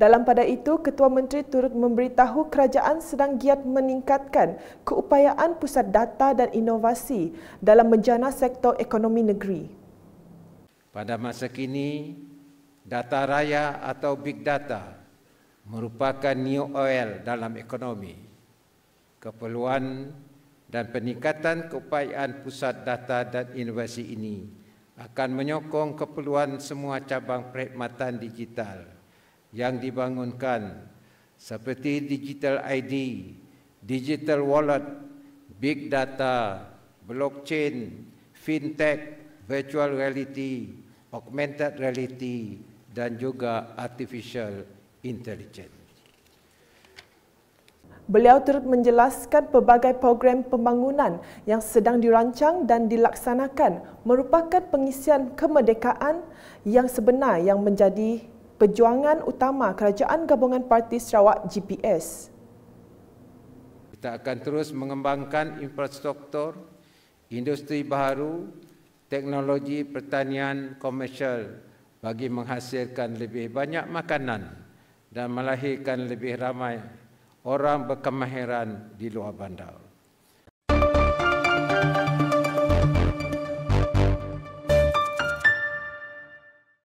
Dalam pada itu, Ketua Menteri turut memberitahu kerajaan sedang giat meningkatkan keupayaan pusat data dan inovasi dalam menjana sektor ekonomi negeri. Pada masa kini, data raya atau big data merupakan new oil dalam ekonomi. Keperluan dan peningkatan keupayaan pusat data dan inovasi ini akan menyokong keperluan semua cabang perkhidmatan digital yang dibangunkan seperti digital ID, digital wallet, big data, blockchain, fintech, virtual reality, augmented reality dan juga artificial intelligence. Beliau turut menjelaskan pelbagai program pembangunan yang sedang dirancang dan dilaksanakan merupakan pengisian kemerdekaan yang sebenar yang menjadi perjuangan utama Kerajaan Gabungan Parti Sarawak GPS. Kita akan terus mengembangkan infrastruktur, industri baru, teknologi pertanian komersial bagi menghasilkan lebih banyak makanan dan melahirkan lebih ramai orang berkemahiran di luar bandar.